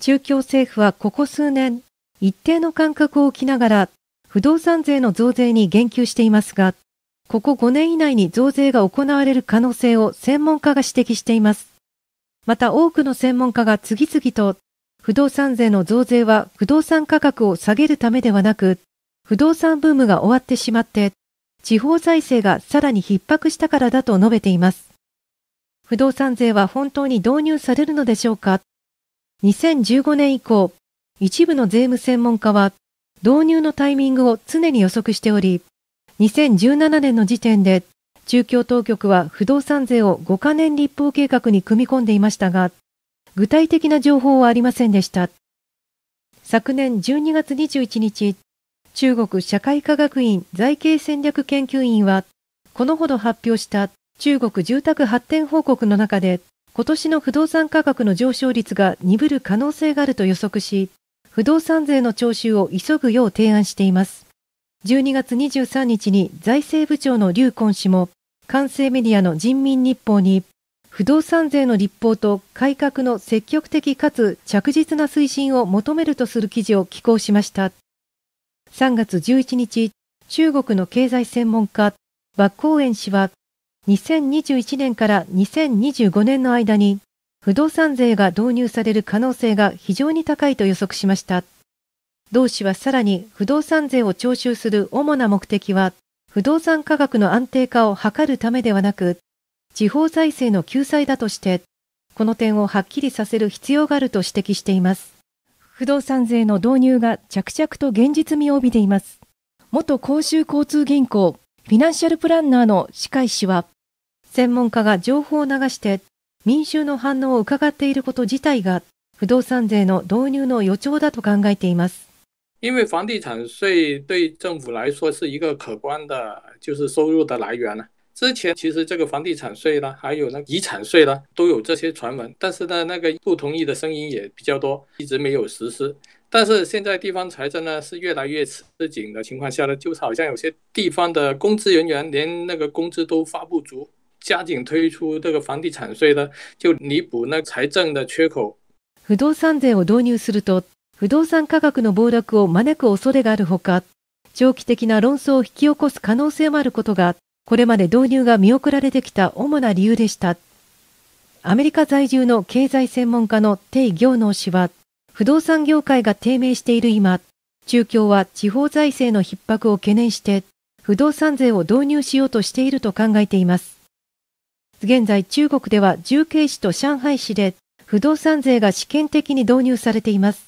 中共政府はここ数年、一定の間隔を置きながら、不動産税の増税に言及していますが、ここ5年以内に増税が行われる可能性を専門家が指摘しています。また多くの専門家が次々と、不動産税の増税は不動産価格を下げるためではなく、不動産ブームが終わってしまって、地方財政がさらに逼迫したからだと述べています。不動産税は本当に導入されるのでしょうか2015年以降、一部の税務専門家は導入のタイミングを常に予測しており、2017年の時点で中共当局は不動産税を5カ年立法計画に組み込んでいましたが、具体的な情報はありませんでした。昨年12月21日、中国社会科学院財経戦略研究院は、このほど発表した中国住宅発展報告の中で、今年の不動産価格の上昇率が鈍る可能性があると予測し、不動産税の徴収を急ぐよう提案しています。12月23日に財政部長の劉根氏も、関西メディアの人民日報に、不動産税の立法と改革の積極的かつ着実な推進を求めるとする記事を寄稿しました。3月11日、中国の経済専門家、和光園氏は、2021年から2025年の間に不動産税が導入される可能性が非常に高いと予測しました。同氏はさらに不動産税を徴収する主な目的は、不動産価格の安定化を図るためではなく、地方財政の救済だとして、この点をはっきりさせる必要があると指摘しています。不動産税の導入が着々と現実味を帯びています。元甲州交通銀行フィナンシャルプランナーの歯科医師は、専門家が情報を流して民衆の反応を伺っていること自体が不動産税の導入の予兆だと考えています。因为房地产税对政府来说是一个可观的，就是收入的来源了。之前其实这个房地产税啦，还有那遗产税啦，都有这些传闻，但是呢，那个不同意的声音也比较多，一直没有实施。但是现在地方财政呢是越来越吃紧的情况下呢，就是好像有些地方的公职人员连那个工资都发不足，加紧推出这个房地产税呢，就弥补那财政的缺口。不動産税を導入すると、不動産価格の暴落を招く恐れがあるほか、長期的な論争を引き起こす可能性もあることが。これまで導入が見送られてきた主な理由でした。アメリカ在住の経済専門家のテイ・ギョーノー氏は、不動産業界が低迷している今、中共は地方財政の逼迫を懸念して、不動産税を導入しようとしていると考えています。現在中国では重慶市と上海市で不動産税が試験的に導入されています。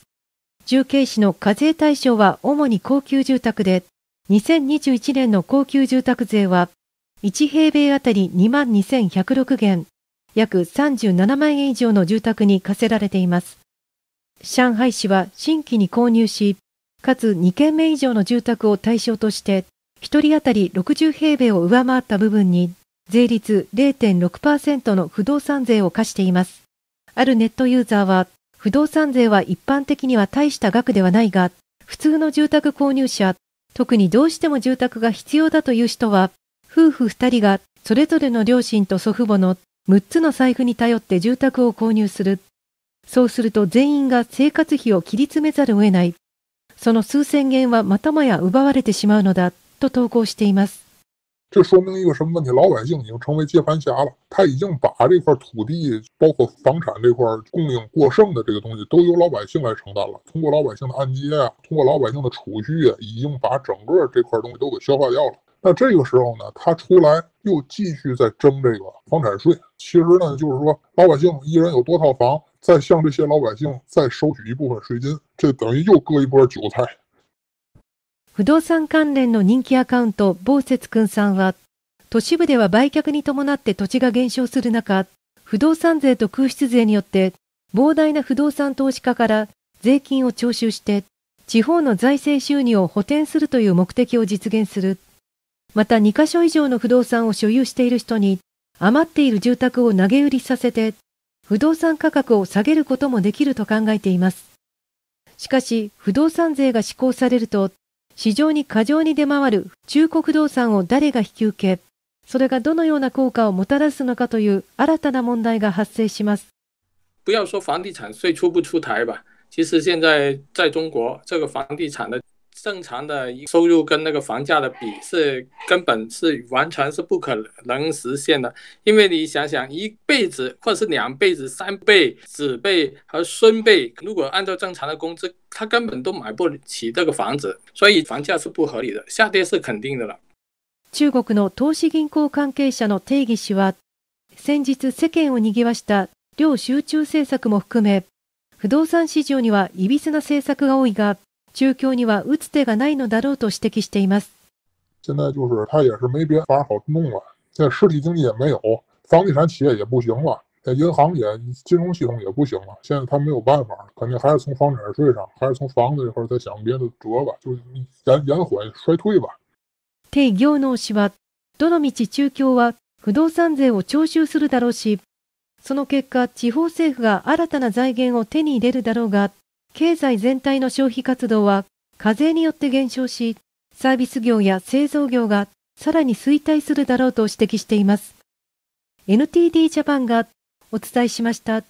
重慶市の課税対象は主に高級住宅で、2021年の高級住宅税は1平米あたり2万2106元、約37万円以上の住宅に課せられています。上海市は新規に購入し、かつ2軒目以上の住宅を対象として、1人当たり60平米を上回った部分に、税率0.6%の不動産税を課しています。あるネットユーザーは、不動産税は一般的には大した額ではないが、普通の住宅購入者、特にどうしても住宅が必要だという人は、夫婦2人がそれぞれの両親と祖父母の6つの財布に頼って住宅を購入する。そうすると全員が生活費を切り詰めざるを得ない。その数千元はまたもや奪われてしまうのだ、と投稿しています。这说明一个什么问题？老百姓已经成为接盘侠了，他已经把这块土地，包括房产这块供应过剩的这个东西，都由老百姓来承担了。通过老百姓的按揭啊，通过老百姓的储蓄、啊，已经把整个这块东西都给消化掉了。那这个时候呢，他出来又继续在征这个房产税。其实呢，就是说老百姓一人有多套房，再向这些老百姓再收取一部分税金，这等于又割一波韭菜。不動産関連の人気アカウント、某節くんさんは、都市部では売却に伴って土地が減少する中、不動産税と空室税によって膨大な不動産投資家から税金を徴収して、地方の財政収入を補填するという目的を実現する。また2カ所以上の不動産を所有している人に余っている住宅を投げ売りさせて不動産価格を下げることもできると考えています。しかし、不動産税が施行されると、市場に過剰に出回る中古不動産を誰が引き受け、それがどのような効果をもたらすのかという新たな問題が発生します。不要说房地产税出不出台吧，其实现在在中国，这个房地产的正常的收入跟那个房价的比是根本是完全是不可能实现的，因为你想想一辈子或者是两辈子、三辈子辈和孙辈，如果按照正常的工资，他根本都买不起这个房子，所以房价是不合理的，下跌是肯定的了。中国的投資銀行関係者の定義是は、先日世間を賑わした両集中政策も含め、不動産市場にはいびつな政策が多いが。中共には打つ手がないのだろうと指摘しています。在就是他也是没别法好弄了，现在实体经济也没有，房地产企业也不行了，银行也金融系统也不行了。现在他没有办法，肯定还是从房产税上，还是从房子这块再想别的辙吧，就延延缓衰退吧。テイ・ギョウノウ氏は、どのみち中共は不動産税を徴収するだろうし、その結果、地方政府が新たな財源を手に入れるだろうが、経済全体の消費活動は課税によって減少し、サービス業や製造業がさらに衰退するだろうと指摘しています。NTD ジャパンがお伝えしました。